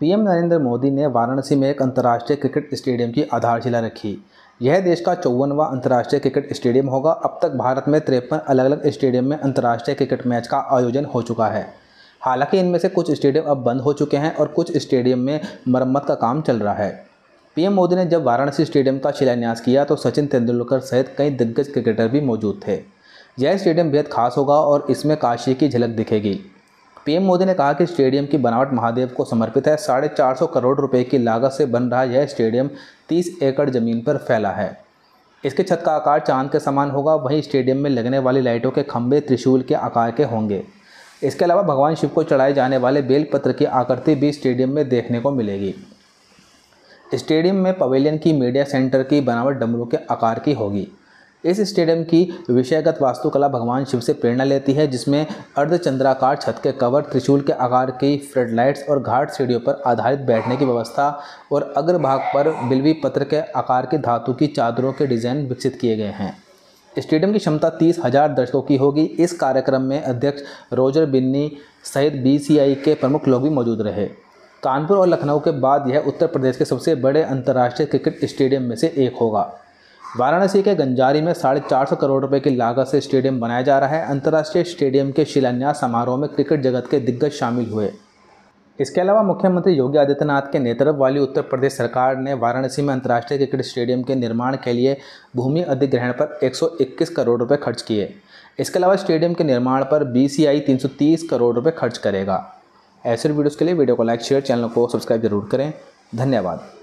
PM Narendra Modi ने वाराणसी में एक अंतर्राष्ट्रीय क्रिकेट स्टेडियम की आधारशिला रखी यह देश का चौवनवा अंतर्राष्ट्रीय क्रिकेट स्टेडियम होगा अब तक भारत में तिरपन अलग अलग स्टेडियम में अंतर्राष्ट्रीय क्रिकेट मैच का आयोजन हो चुका है हालांकि इनमें से कुछ स्टेडियम अब बंद हो चुके हैं और कुछ स्टेडियम में मरम्मत का काम चल रहा है पीएम मोदी ने जब वाराणसी स्टेडियम का शिलान्यास किया तो सचिन तेंदुलकर सहित कई दिग्गज क्रिकेटर भी मौजूद थे यह स्टेडियम बेहद खास होगा और इसमें काशी की झलक दिखेगी पीएम मोदी ने कहा कि स्टेडियम की बनावट महादेव को समर्पित है साढ़े चार सौ करोड़ रुपए की लागत से बन रहा यह स्टेडियम तीस एकड़ जमीन पर फैला है इसके छत का आकार चांद के समान होगा वहीं स्टेडियम में लगने वाली लाइटों के खंभे त्रिशूल के आकार के होंगे इसके अलावा भगवान शिव को चढ़ाए जाने वाले बेलपत्र की आकृति भी स्टेडियम में देखने को मिलेगी स्टेडियम में पवेलियन की मीडिया सेंटर की बनावट डमरू के आकार की होगी इस स्टेडियम की विषयगत वास्तुकला भगवान शिव से प्रेरणा लेती है जिसमें अर्धचंद्राकार छत के कवर त्रिशूल के आकार की फ्लडलाइट्स और घाट सीढ़ियों पर आधारित बैठने की व्यवस्था और अग्रभाग पर बिल्वी पत्र के आकार की धातु की चादरों के डिज़ाइन विकसित किए गए हैं स्टेडियम की क्षमता तीस हजार दर्शकों की होगी इस कार्यक्रम में अध्यक्ष रोजर बिन्नी सहित बी के प्रमुख लोग भी मौजूद रहे कानपुर और लखनऊ के बाद यह उत्तर प्रदेश के सबसे बड़े अंतर्राष्ट्रीय क्रिकेट स्टेडियम में से एक होगा वाराणसी के गंजारी में साढ़े चार सौ करोड़ रुपए की लागत से स्टेडियम बनाया जा रहा है अंतर्राष्ट्रीय स्टेडियम के शिलान्यास समारोह में क्रिकेट जगत के दिग्गज शामिल हुए इसके अलावा मुख्यमंत्री योगी आदित्यनाथ के नेतृत्व वाली उत्तर प्रदेश सरकार ने वाराणसी में अंतर्राष्ट्रीय क्रिकेट स्टेडियम के निर्माण के लिए भूमि अधिग्रहण पर 121 करोड़ रुपए खर्च किए इसके अलावा स्टेडियम के निर्माण पर बीसीआई 330 करोड़ रुपए खर्च करेगा ऐसे वीडियोस के लिए वीडियो को लाइक शेयर चैनल को सब्सक्राइब जरूर करें धन्यवाद